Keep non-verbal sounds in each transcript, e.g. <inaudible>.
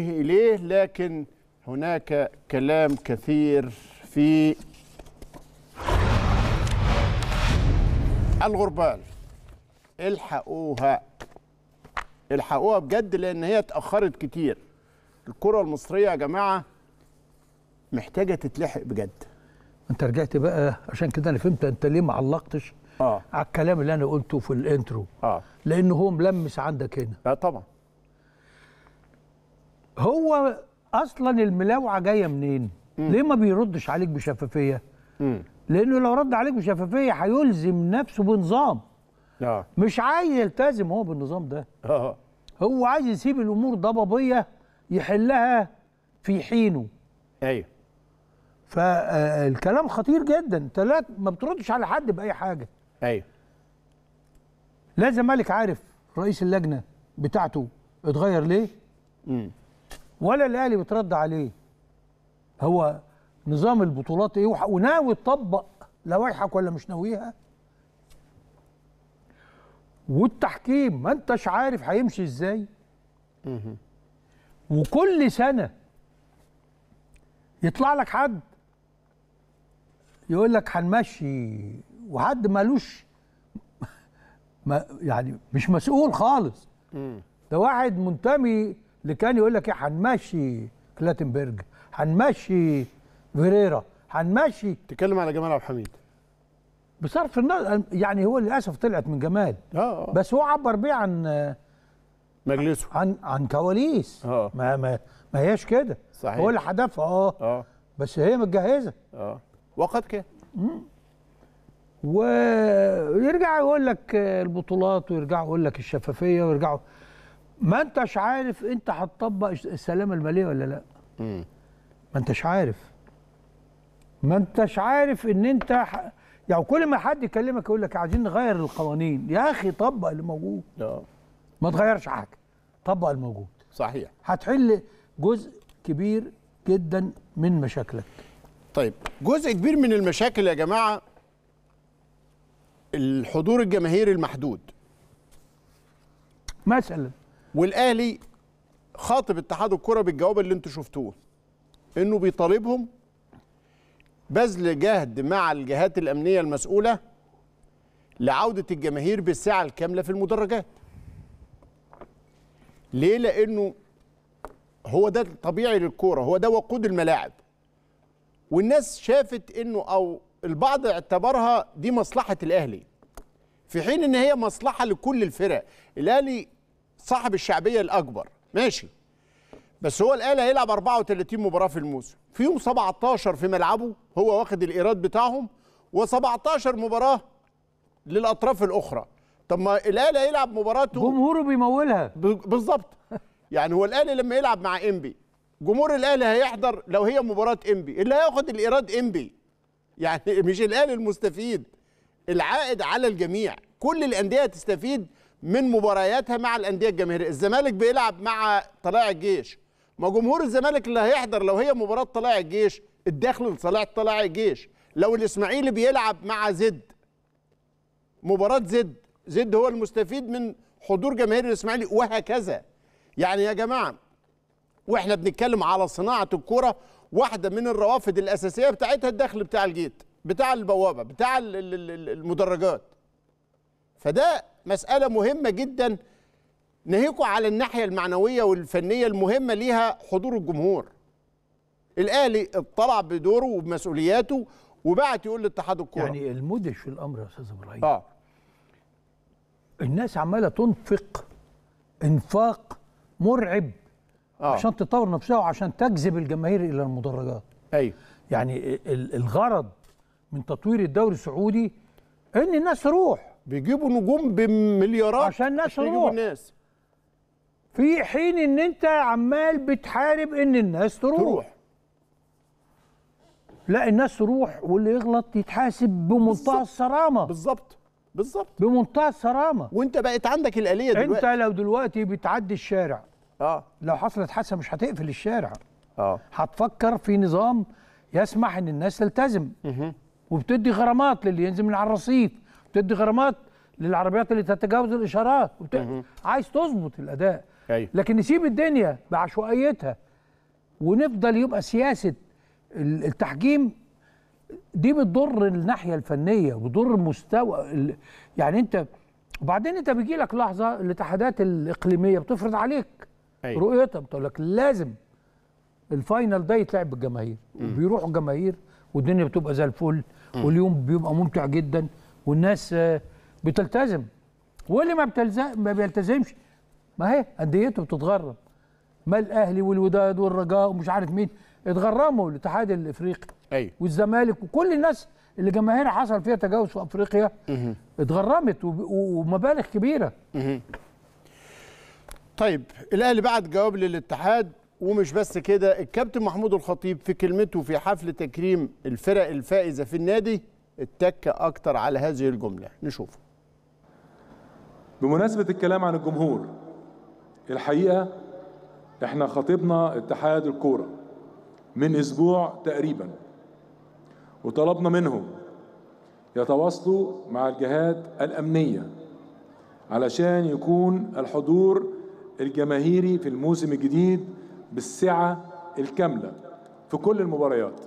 ننتمي إليه لكن هناك كلام كثير في الغربال الحقوها الحقوها بجد لأن هي اتأخرت كتير الكرة المصرية يا جماعة محتاجة تتلحق بجد انت رجعت بقى عشان كده انا فهمت انت ليه ما علقتش آه. على الكلام اللي انا قلته في الانترو آه. لان هو ملمس عندك هنا اه طبعا هو اصلا الملاوعه جايه منين؟ مم. ليه ما بيردش عليك بشفافيه؟ مم. لانه لو رد عليك بشفافيه هيلزم نفسه بنظام. آه. مش عايز يلتزم هو بالنظام ده. آه. هو عايز يسيب الامور ضبابيه يحلها في حينه. ايوه. فالكلام خطير جدا، لا ما بتردش على حد باي حاجه. ايوه. لا الزمالك عارف رئيس اللجنه بتاعته اتغير ليه؟ امم ولا الاهلي بيترد عليه هو نظام البطولات ايه وناوي تطبق لوائحك ولا مش ناويها والتحكيم ما انتش عارف هيمشي ازاي وكل سنه يطلع لك حد يقول لك هنمشي وحد مالوش <laughs> ما يعني مش مسؤول خالص ده واحد منتمي اللي كان يقول لك ايه هنمشي كلاتنبرج هنمشي فيريرا هنمشي تتكلم على جمال عبد الحميد بصرف النظر يعني هو للاسف طلعت من جمال آه،, اه بس هو عبر بيه عن مجلسه عن عن كواليس اه, آه. ما, ما ما هياش كده صحيح هو اللي حدفها اه اه بس هي متجهزه اه وقد كان ويرجع يقول لك البطولات ويرجع يقول لك الشفافيه ويرجعوا ما انتش عارف انت هتطبق السلامه الماليه ولا لا ما انتش عارف ما انتش عارف ان انت ح... يعني كل ما حد يكلمك يقول لك عايزين نغير القوانين يا اخي طبق اللي موجود اه ما تغيرش حاجه طبق الموجود صحيح هتحل جزء كبير جدا من مشاكلك طيب جزء كبير من المشاكل يا جماعه الحضور الجماهيري المحدود مثلا والاهلي خاطب اتحاد الكره بالجواب اللي انتم شفتوه انه بيطالبهم بذل جهد مع الجهات الامنيه المسؤوله لعوده الجماهير بالسعه الكامله في المدرجات ليه لانه هو ده الطبيعي للكوره هو ده وقود الملاعب والناس شافت انه او البعض اعتبرها دي مصلحه الاهلي في حين ان هي مصلحه لكل الفرق الاهلي صاحب الشعبيه الاكبر ماشي بس هو الاهلي هيلعب 34 مباراه في الموسم فيهم 17 في ملعبه هو واخد الايراد بتاعهم و17 مباراه للاطراف الاخرى طب ما الاهلي هيلعب مباراته جمهوره بيمولها بالظبط يعني هو الاهلي لما يلعب مع انبي جمهور الاهلي هيحضر لو هي مباراه انبي اللي هياخد الايراد انبي يعني مش الاهلي المستفيد العائد على الجميع كل الانديه تستفيد من مبارياتها مع الانديه الجماهيريه الزمالك بيلعب مع طلائع الجيش ما جمهور الزمالك اللي هيحضر لو هي مباراه طلائع الجيش الداخل لصالح طلائع الجيش لو الاسماعيلي بيلعب مع زد مباراه زد زد هو المستفيد من حضور جماهير الاسماعيلي وهكذا يعني يا جماعه واحنا بنتكلم على صناعه الكوره واحده من الروافد الاساسيه بتاعتها الدخل بتاع الجيت بتاع البوابه بتاع المدرجات فده مسألة مهمة جدا ناهيكوا على الناحية المعنوية والفنية المهمة ليها حضور الجمهور الأهلي اطلع بدوره وبمسؤولياته وبعت يقول لاتحاد الكورة يعني المدهش في الأمر يا أستاذ إبراهيم آه. الناس عمالة تنفق إنفاق مرعب آه. عشان تطور نفسها وعشان تجذب الجماهير إلى المدرجات أيوه يعني الغرض من تطوير الدوري السعودي إن الناس تروح بيجيبوا نجوم بمليارات عشان الناس تروح الناس في حين ان انت عمال بتحارب ان الناس تروح, تروح. لا الناس تروح واللي يغلط يتحاسب بمنتهى الصرامه بالظبط بالظبط بمنتهى الصرامه وانت بقت عندك الاليه دلوقتي انت لو دلوقتي بتعدي الشارع اه لو حصلت حادثه مش هتقفل الشارع اه هتفكر في نظام يسمح ان الناس تلتزم وبتدي غرامات للي ينزل من على الرصيف بتدي غرامات للعربيات اللي تتجاوز الاشارات وبت... عايز تظبط الاداء أيوه. لكن نسيب الدنيا بعشوائيتها ونفضل يبقى سياسه التحكيم دي بتضر الناحيه الفنيه وبتضر مستوى ال... يعني انت وبعدين انت بيجي لك لحظه الاتحادات الاقليميه بتفرض عليك أيوه. رؤيتها بتقول لك لازم الفاينل ده يتلعب بالجماهير وبيروحوا الجماهير والدنيا بتبقى زي الفل واليوم بيبقى ممتع جدا والناس آه، بتلتزم واللي ما بتلزم ما بيلتزمش ما هي انديته بتتغرم ما الاهلي والوداد والرجاء ومش عارف مين اتغرموا الاتحاد الافريقي ايوه والزمالك وكل الناس اللي جماهيرها حصل فيها تجاوز في افريقيا مه. اتغرمت ومبالغ كبيره مه. طيب الاهلي بعت جواب للاتحاد ومش بس كده الكابتن محمود الخطيب في كلمته في حفل تكريم الفرق الفائزه في النادي التكة أكتر على هذه الجملة نشوفه بمناسبة الكلام عن الجمهور الحقيقة احنا خطبنا اتحاد الكورة من أسبوع تقريبا وطلبنا منهم يتواصلوا مع الجهات الأمنية علشان يكون الحضور الجماهيري في الموسم الجديد بالسعة الكاملة في كل المباريات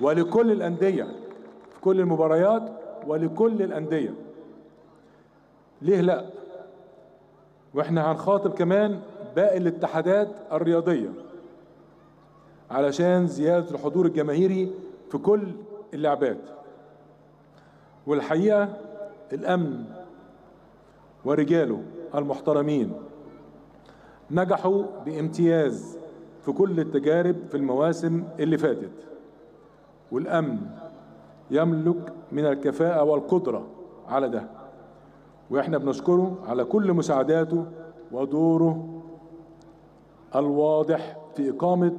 ولكل الأندية في كل المباريات ولكل الأندية ليه لا واحنا هنخاطب كمان باقي الاتحادات الرياضية علشان زيادة الحضور الجماهيري في كل اللعبات والحقيقة الأمن ورجاله المحترمين نجحوا بامتياز في كل التجارب في المواسم اللي فاتت والأمن يملك من الكفاءة والقدرة على ده وإحنا بنشكره على كل مساعداته ودوره الواضح في إقامة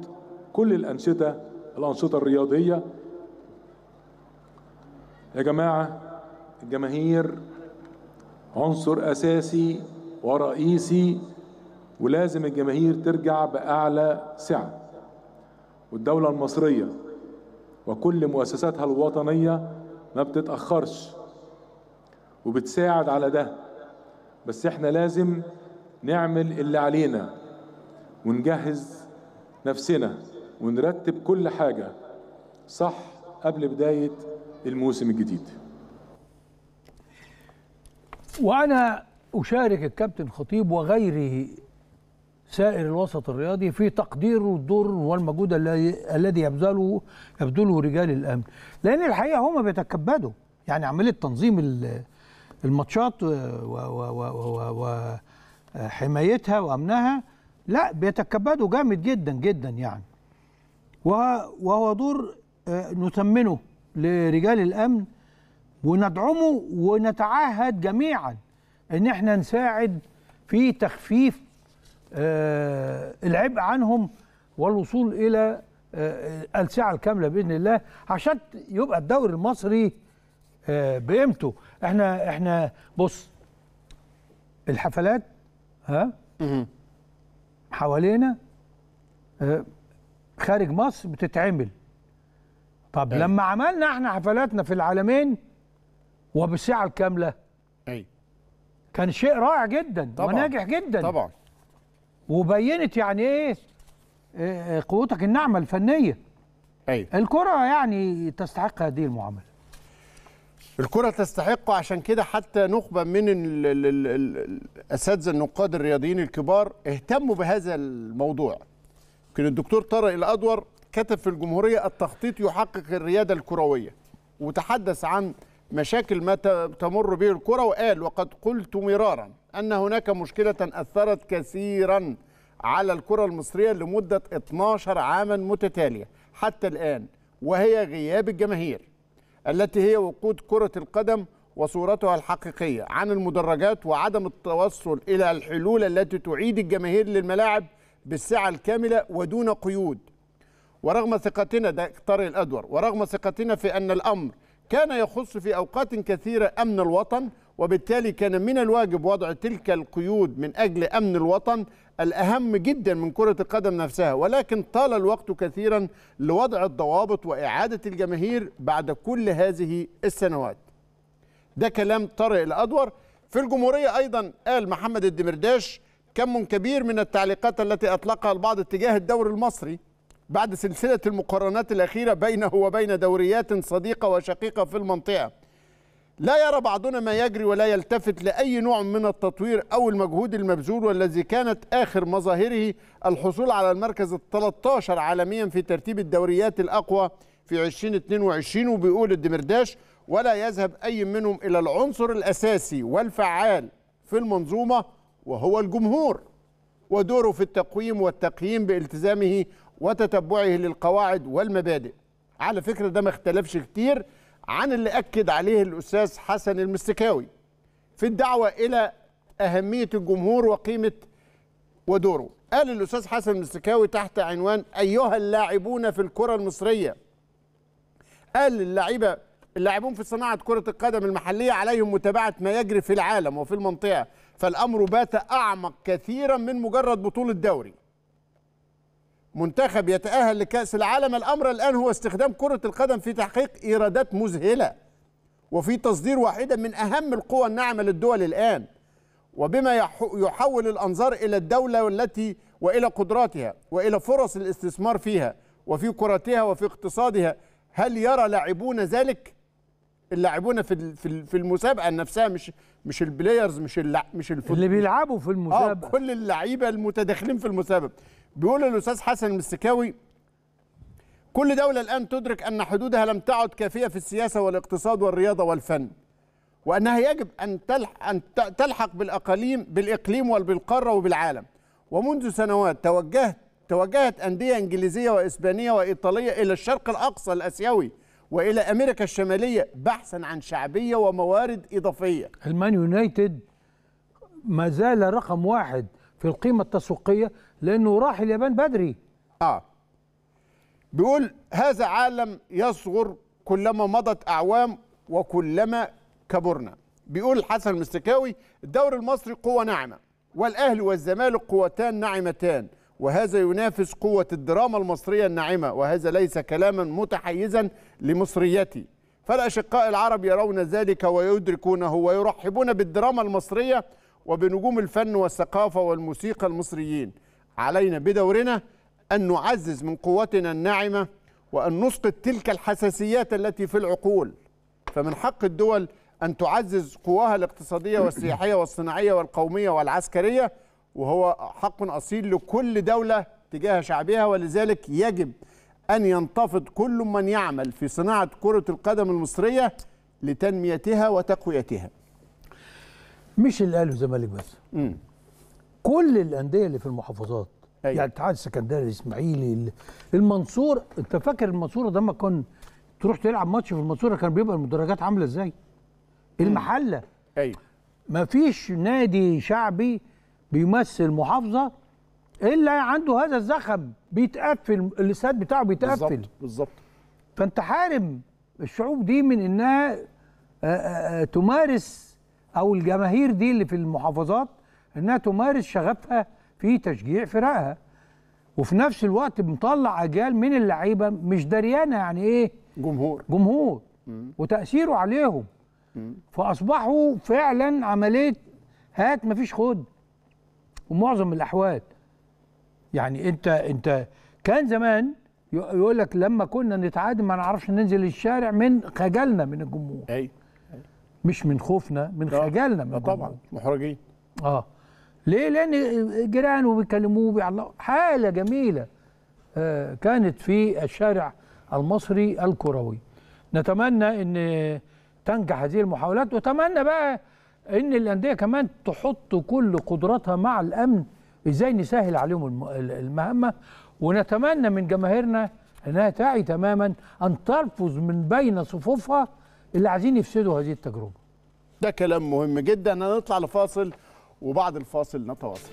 كل الأنشطة الأنشطة الرياضية يا جماعة الجماهير عنصر أساسي ورئيسي ولازم الجماهير ترجع بأعلى سعة والدولة المصرية وكل مؤسساتها الوطنية ما بتتأخرش وبتساعد على ده بس احنا لازم نعمل اللي علينا ونجهز نفسنا ونرتب كل حاجة صح قبل بداية الموسم الجديد وأنا أشارك الكابتن خطيب وغيره سائر الوسط الرياضي في تقدير الدور والمجهود الذي يبذله يبذله رجال الامن لان الحقيقه هم بيتكبدوا يعني عمليه تنظيم الماتشات وحمايتها وامنها لا بيتكبدوا جامد جدا جدا يعني وهو دور آه، نثمنه لرجال الامن وندعمه ونتعهد جميعا ان احنا نساعد في تخفيف آه، العبء عنهم والوصول الى آه، السعه الكامله باذن الله عشان يبقى الدوري المصري آه، بقيمته احنا احنا بص الحفلات ها حوالينا خارج مصر بتتعمل طب أي. لما عملنا احنا حفلاتنا في العالمين وبالساعه الكامله اي كان شيء رائع جدا طبعا وناجح جدا طبعا وبينت يعني ايه،, إيه،, ايه قوتك الناعمه الفنيه ايوه الكره يعني تستحق هذه المعامله الكره تستحق عشان كده حتى نخبه من الاساتذه النقاد الرياضيين الكبار اهتموا بهذا الموضوع يمكن الدكتور طارق الادور كتب في الجمهوريه التخطيط يحقق الرياده الكرويه وتحدث عن مشاكل ما تمر به الكرة وقال وقد قلت مرارا أن هناك مشكلة أثرت كثيرا على الكرة المصرية لمدة 12 عاما متتالية حتى الآن وهي غياب الجماهير التي هي وقود كرة القدم وصورتها الحقيقية عن المدرجات وعدم التوصل إلى الحلول التي تعيد الجماهير للملاعب بالسعة الكاملة ودون قيود ورغم ثقتنا ده طارق الأدور ورغم ثقتنا في أن الأمر كان يخص في أوقات كثيرة أمن الوطن وبالتالي كان من الواجب وضع تلك القيود من أجل أمن الوطن الأهم جدا من كرة القدم نفسها ولكن طال الوقت كثيرا لوضع الضوابط وإعادة الجماهير بعد كل هذه السنوات ده كلام طارق الأدور في الجمهورية أيضا قال محمد الدمرداش كم كبير من التعليقات التي أطلقها البعض اتجاه الدوري المصري بعد سلسلة المقارنات الأخيرة بينه وبين دوريات صديقة وشقيقة في المنطقة لا يرى بعضنا ما يجري ولا يلتفت لأي نوع من التطوير أو المجهود المبذول والذي كانت آخر مظاهره الحصول على المركز ال 13 عالميا في ترتيب الدوريات الأقوى في 2022 وبيقول الدمرداش ولا يذهب أي منهم إلى العنصر الأساسي والفعال في المنظومة وهو الجمهور ودوره في التقويم والتقييم بالتزامه وتتبعه للقواعد والمبادئ على فكرة ده ما اختلفش كتير عن اللي أكد عليه الأستاذ حسن المستكاوي في الدعوة إلى أهمية الجمهور وقيمة ودوره قال الأستاذ حسن المستكاوي تحت عنوان أيها اللاعبون في الكرة المصرية قال اللعيبة اللاعبون في صناعة كرة القدم المحلية عليهم متابعة ما يجري في العالم وفي المنطقة فالأمر بات أعمق كثيرا من مجرد بطولة دوري منتخب يتأهل لكأس العالم الأمر الآن هو استخدام كرة القدم في تحقيق إيرادات مذهلة وفي تصدير واحدة من أهم القوى الناعمة للدول الآن وبما يحول الأنظار إلى الدولة التي وإلى قدراتها وإلى فرص الاستثمار فيها وفي كرتها وفي اقتصادها هل يرى لاعبون ذلك؟ اللاعبون في في المسابقه نفسها مش مش البلايرز مش مش الفوتبول اللي بيلعبوا في المسابقه اه كل اللعيبه المتداخلين في المسابقه بيقول الاستاذ حسن المستكاوي كل دولة الآن تدرك أن حدودها لم تعد كافية في السياسة والاقتصاد والرياضة والفن وأنها يجب أن تلحق, أن تلحق بالأقاليم بالإقليم وبالقارة وبالعالم ومنذ سنوات توجهت توجهت أندية إنجليزية وإسبانية وإيطالية إلى الشرق الأقصى الأسيوي والى امريكا الشماليه بحثا عن شعبيه وموارد اضافيه. المان يونايتد ما زال رقم واحد في القيمه التسويقيه لانه راح اليابان بدري. اه بيقول هذا عالم يصغر كلما مضت اعوام وكلما كبرنا. بيقول حسن المستكاوي الدوري المصري قوه ناعمه والاهلي والزمالك قوتان ناعمتان. وهذا ينافس قوة الدراما المصرية الناعمة وهذا ليس كلاما متحيزا لمصريتي فالأشقاء العرب يرون ذلك ويدركونه ويرحبون بالدراما المصرية وبنجوم الفن والثقافة والموسيقى المصريين علينا بدورنا أن نعزز من قوتنا الناعمة وأن نسقط تلك الحساسيات التي في العقول فمن حق الدول أن تعزز قواها الاقتصادية والسياحية والصناعية والقومية والعسكرية وهو حق أصيل لكل دولة تجاه شعبها ولذلك يجب أن ينتفض كل من يعمل في صناعة كرة القدم المصرية لتنميتها وتقويتها مش الأهلي والزمالك بس مم. كل الأندية اللي في المحافظات أيوة. يعني اتحاد السكندري الإسماعيلي المنصور أنت فاكر المنصورة ده ما كان تروح تلعب ماتش في المنصورة كان بيبقى المدرجات عاملة إزاي؟ المحلة أيوة. ما فيش نادي شعبي بيمثل محافظه الا عنده هذا الزخم بيتقفل الاستاد بتاعه بيتقفل بالظبط بالظبط فانت حارم الشعوب دي من انها آه، آه، آه، تمارس او الجماهير دي اللي في المحافظات انها تمارس شغفها في تشجيع فرقها وفي نفس الوقت مطلع اجيال من اللعيبه مش دريانه يعني ايه جمهور جمهور وتاثيره عليهم فاصبحوا فعلا عمليه هات مفيش خد ومعظم الاحوال يعني انت انت كان زمان يقول لك لما كنا نتعادل ما نعرفش ننزل الشارع من خجلنا من الجمهور أي. مش من خوفنا من ده. خجلنا من آه، طبعا محرجين اه ليه لان جيرانه بيكلموه بيعلقوا حاله جميله آه كانت في الشارع المصري الكروي نتمنى ان تنجح هذه المحاولات وتمنى بقى ان الانديه كمان تحط كل قدراتها مع الامن ازاي نسهل عليهم المهمه ونتمنى من جماهيرنا انها تعي تماما ان ترفض من بين صفوفها اللي عايزين يفسدوا هذه التجربه. ده كلام مهم جدا هنطلع لفاصل وبعد الفاصل نتواصل.